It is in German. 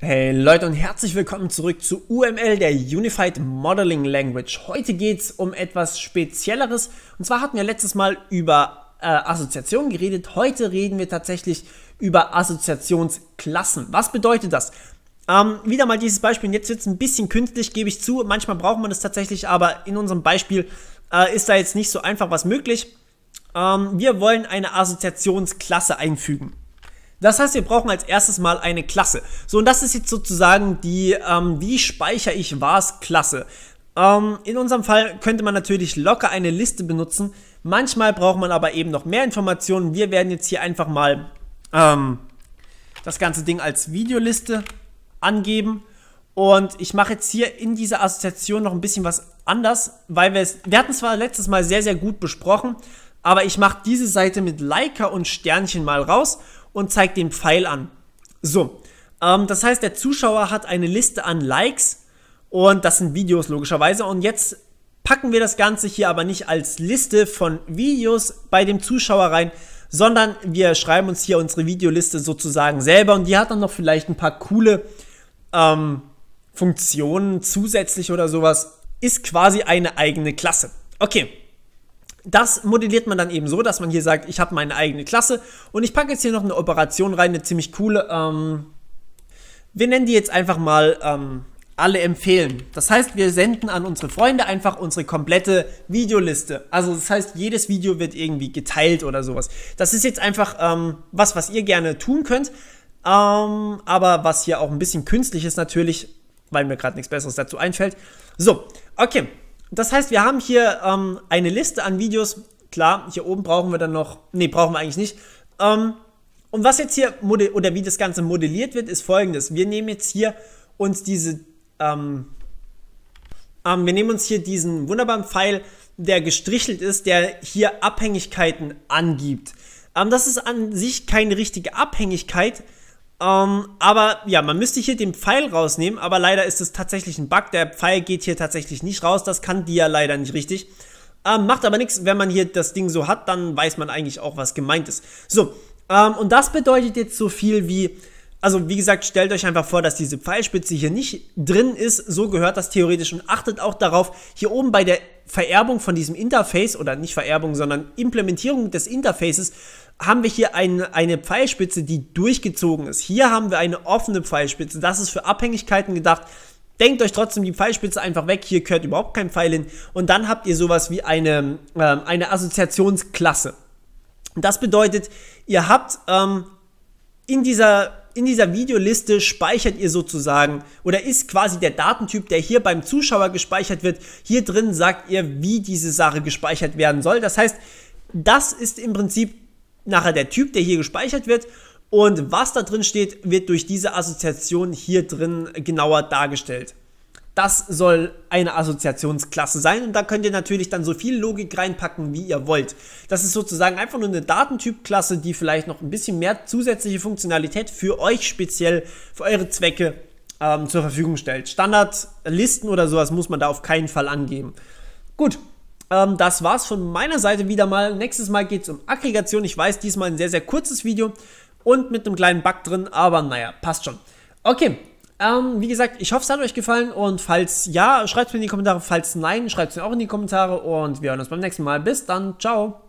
Hey Leute und herzlich willkommen zurück zu UML, der Unified Modeling Language. Heute geht es um etwas Spezielleres. Und zwar hatten wir letztes Mal über äh, Assoziationen geredet. Heute reden wir tatsächlich über Assoziationsklassen. Was bedeutet das? Ähm, wieder mal dieses Beispiel. Und jetzt wird es ein bisschen künstlich, gebe ich zu. Manchmal braucht man das tatsächlich, aber in unserem Beispiel äh, ist da jetzt nicht so einfach was möglich. Ähm, wir wollen eine Assoziationsklasse einfügen. Das heißt, wir brauchen als erstes mal eine Klasse. So, und das ist jetzt sozusagen die, ähm, wie speichere ich was Klasse. Ähm, in unserem Fall könnte man natürlich locker eine Liste benutzen. Manchmal braucht man aber eben noch mehr Informationen. Wir werden jetzt hier einfach mal ähm, das ganze Ding als Videoliste angeben. Und ich mache jetzt hier in dieser Assoziation noch ein bisschen was anders, weil wir es, wir hatten zwar letztes Mal sehr, sehr gut besprochen, aber ich mache diese Seite mit Leica und Sternchen mal raus und zeigt den Pfeil an. So, ähm, das heißt, der Zuschauer hat eine Liste an Likes und das sind Videos logischerweise. Und jetzt packen wir das Ganze hier aber nicht als Liste von Videos bei dem Zuschauer rein, sondern wir schreiben uns hier unsere Videoliste sozusagen selber und die hat dann noch vielleicht ein paar coole ähm, Funktionen zusätzlich oder sowas. Ist quasi eine eigene Klasse. Okay, das modelliert man dann eben so, dass man hier sagt, ich habe meine eigene Klasse und ich packe jetzt hier noch eine Operation rein, eine ziemlich coole. Ähm, wir nennen die jetzt einfach mal ähm, alle empfehlen. Das heißt, wir senden an unsere Freunde einfach unsere komplette Videoliste. Also das heißt, jedes Video wird irgendwie geteilt oder sowas. Das ist jetzt einfach ähm, was, was ihr gerne tun könnt. Ähm, aber was hier auch ein bisschen künstlich ist natürlich, weil mir gerade nichts Besseres dazu einfällt. So, okay das heißt, wir haben hier ähm, eine Liste an Videos. Klar, hier oben brauchen wir dann noch. Ne, brauchen wir eigentlich nicht. Ähm, und was jetzt hier oder wie das Ganze modelliert wird, ist folgendes. Wir nehmen jetzt hier uns diese. Ähm, ähm wir nehmen uns hier diesen wunderbaren Pfeil, der gestrichelt ist, der hier Abhängigkeiten angibt. Ähm, das ist an sich keine richtige Abhängigkeit, ähm, aber ja, man müsste hier den Pfeil rausnehmen, aber leider ist es tatsächlich ein Bug. Der Pfeil geht hier tatsächlich nicht raus. Das kann die ja leider nicht richtig. Ähm, macht aber nichts, wenn man hier das Ding so hat, dann weiß man eigentlich auch, was gemeint ist. So, ähm, und das bedeutet jetzt so viel wie, also wie gesagt, stellt euch einfach vor, dass diese Pfeilspitze hier nicht drin ist. So gehört das theoretisch und achtet auch darauf, hier oben bei der Vererbung von diesem Interface oder nicht Vererbung, sondern Implementierung des Interfaces haben wir hier ein, eine Pfeilspitze, die durchgezogen ist. Hier haben wir eine offene Pfeilspitze. Das ist für Abhängigkeiten gedacht. Denkt euch trotzdem die Pfeilspitze einfach weg, hier gehört überhaupt kein Pfeil hin. Und dann habt ihr sowas wie eine, ähm, eine Assoziationsklasse. Das bedeutet, ihr habt ähm, in dieser in dieser Videoliste speichert ihr sozusagen oder ist quasi der Datentyp, der hier beim Zuschauer gespeichert wird. Hier drin sagt ihr, wie diese Sache gespeichert werden soll. Das heißt, das ist im Prinzip nachher der Typ, der hier gespeichert wird. Und was da drin steht, wird durch diese Assoziation hier drin genauer dargestellt. Das soll eine Assoziationsklasse sein und da könnt ihr natürlich dann so viel Logik reinpacken, wie ihr wollt. Das ist sozusagen einfach nur eine Datentypklasse, die vielleicht noch ein bisschen mehr zusätzliche Funktionalität für euch speziell, für eure Zwecke ähm, zur Verfügung stellt. Standardlisten oder sowas muss man da auf keinen Fall angeben. Gut, ähm, das war's von meiner Seite wieder mal. Nächstes Mal geht's um Aggregation. Ich weiß, diesmal ein sehr, sehr kurzes Video und mit einem kleinen Bug drin, aber naja, passt schon. Okay, ähm, wie gesagt, ich hoffe, es hat euch gefallen und falls ja, schreibt es mir in die Kommentare. Falls nein, schreibt es mir auch in die Kommentare und wir hören uns beim nächsten Mal. Bis dann, ciao.